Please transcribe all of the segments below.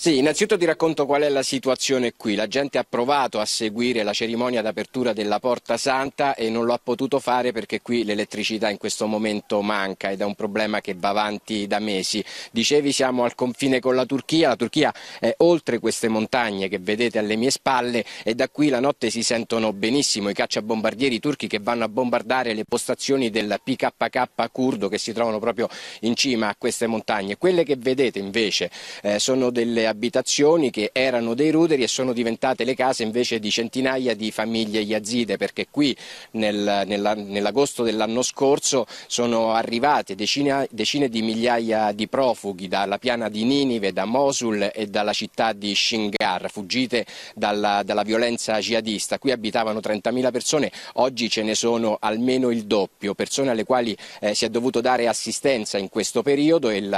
Sì, innanzitutto ti racconto qual è la situazione qui. La gente ha provato a seguire la cerimonia d'apertura della Porta Santa e non lo ha potuto fare perché qui l'elettricità in questo momento manca ed è un problema che va avanti da mesi. Dicevi siamo al confine con la Turchia, la Turchia è oltre queste montagne che vedete alle mie spalle e da qui la notte si sentono benissimo i cacciabombardieri turchi che vanno a bombardare le postazioni del PKK curdo che si trovano proprio in cima a queste montagne. Quelle che vedete invece eh, sono delle abitazioni che erano dei ruderi e sono diventate le case invece di centinaia di famiglie yazide perché qui nel, nell'agosto dell'anno scorso sono arrivate decine, decine di migliaia di profughi dalla piana di Ninive, da Mosul e dalla città di Shingar, fuggite dalla, dalla violenza jihadista. Qui abitavano 30.000 persone, oggi ce ne sono almeno il doppio, persone alle quali eh, si è dovuto dare assistenza in questo periodo e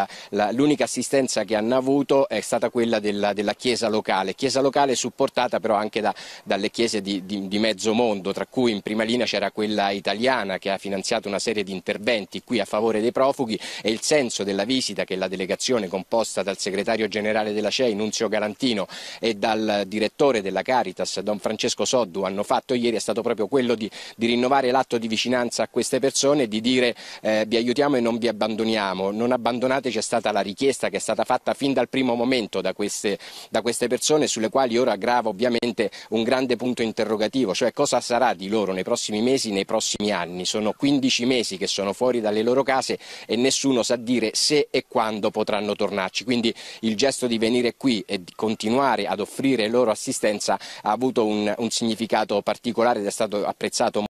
l'unica assistenza che hanno avuto è stata quella quella della, della, chiesa locale, chiesa locale supportata però anche da, dalle chiese di, di, di, mezzo mondo, tra cui in prima linea c'era quella italiana che ha finanziato una serie di interventi qui a favore dei profughi e il senso della visita che la delegazione composta dal segretario generale della CEI, Nunzio Galantino, e dal direttore della Caritas, Don Francesco Soddu, hanno fatto ieri è stato proprio quello di, di rinnovare l'atto di vicinanza a queste persone e di dire eh, vi aiutiamo e non vi abbandoniamo, non abbandonateci è stata la richiesta che è stata fatta fin dal primo momento da da queste, da queste persone sulle quali ora grava ovviamente un grande punto interrogativo, cioè cosa sarà di loro nei prossimi mesi, nei prossimi anni. Sono 15 mesi che sono fuori dalle loro case e nessuno sa dire se e quando potranno tornarci. Quindi il gesto di venire qui e di continuare ad offrire loro assistenza ha avuto un, un significato particolare ed è stato apprezzato molto.